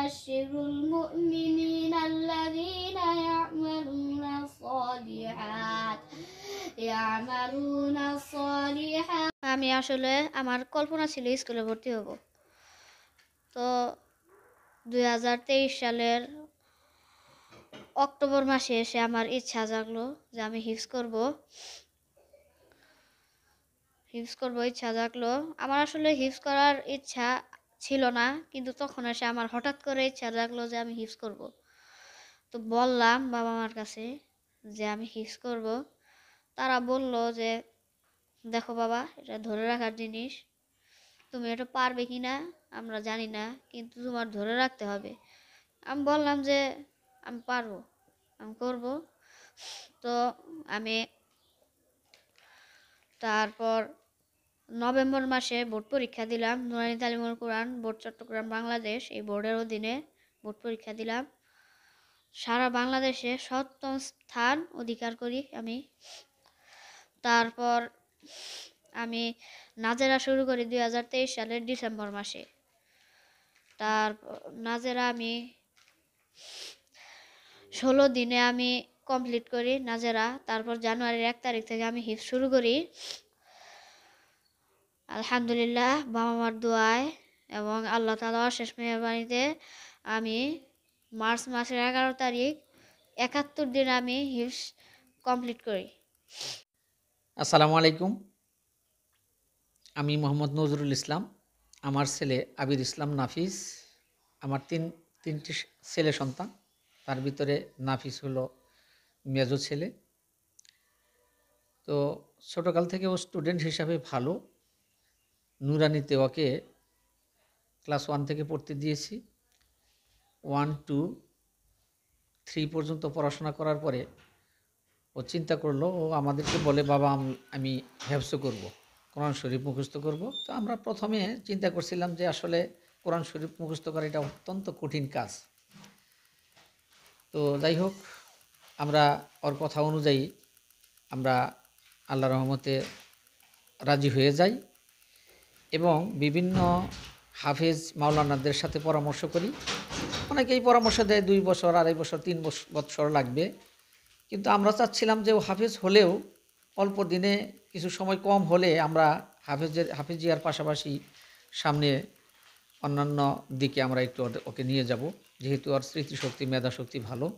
يبشر المؤمنين الذين يعملون الصالحات يعملون الصالحات আমি আসলে আমার কল্পনা ছিল স্কুলে ভর্তি হব তো দুই সালের অক্টোবর মাসে এসে আমার ইচ্ছা জাগলো যে আমি হিপস করব হিপস করব ইচ্ছা জাগলো আমার আসলে হিপস করার ইচ্ছা ছিল না কিন্তু তখন এসে আমার হঠাৎ করে ইচ্ছা লাগলো যে আমি হিপস করব। তো বললাম বাবা মার কাছে যে আমি হিপস করব। তারা বলল যে দেখো বাবা এটা ধরে রাখার জিনিস তুমি এটা পারবে কি না আমরা জানি না কিন্তু তোমার ধরে রাখতে হবে আমি বললাম যে আমি পারবো আমি করব তো আমি তারপর নভেম্বর মাসে বোর্ড পরীক্ষা দিলাম নুরানি তালিমুল কোরআন বোর্ড চট্টগ্রাম বাংলাদেশ এই বোর্ডের অধীনে বোর্ড পরীক্ষা দিলাম সারা বাংলাদেশে সপ্তম স্থান অধিকার করি আমি তারপর আমি নাজেরা শুরু করি দুই হাজার তেইশ সালের ডিসেম্বর মাসে তারপর নাজেরা আমি ষোলো দিনে আমি কমপ্লিট করি নাজেরা তারপর জানুয়ারির এক তারিখ থেকে আমি হিফ শুরু করি আলহামদুলিল্লাহ বাবা মার দোয়ায় এবং আল্লাহ তালা শেষ মেহরবানিতে আমি মার্চ মাসের এগারো তারিখ একাত্তর দিন আমি হিপস কমপ্লিট করি আসসালামু আলাইকুম আমি মোহাম্মদ নজরুল ইসলাম আমার ছেলে আবির ইসলাম নাফিস আমার তিন তিনটি ছেলে সন্তান তার ভিতরে নাফিস হলো মেজ ছেলে তো ছোটোকাল থেকে ও স্টুডেন্ট হিসাবে ভালো নুরানি তেওয়াকে ক্লাস ওয়ান থেকে পড়তে দিয়েছি ওয়ান টু থ্রি পর্যন্ত পড়াশোনা করার পরে ও চিন্তা করলো ও আমাদেরকে বলে বাবা আমি হ্যাবস করব। কোরআন শরীফ মুখস্থ করব। তো আমরা প্রথমে চিন্তা করছিলাম যে আসলে কোরআন শরীফ মুখস্থ করা এটা অত্যন্ত কঠিন কাজ তো যাই হোক আমরা ওর কথা অনুযায়ী আমরা আল্লাহ রহমতে রাজি হয়ে যাই এবং বিভিন্ন হাফেজ মাওলানাদের সাথে পরামর্শ করি অনেকেই পরামর্শ দেয় দুই বছর আড়াই বছর তিন বছর লাগবে কিন্তু আমরা চাচ্ছিলাম যে হাফেজ হলেও অল্প দিনে কিছু সময় কম হলে আমরা হাফেজের হাফেজিয়ার পাশাপাশি সামনে অন্যান্য দিকে আমরা একটু ওকে নিয়ে যাব যেহেতু ওর স্মৃতিশক্তি মেধাশক্তি ভালো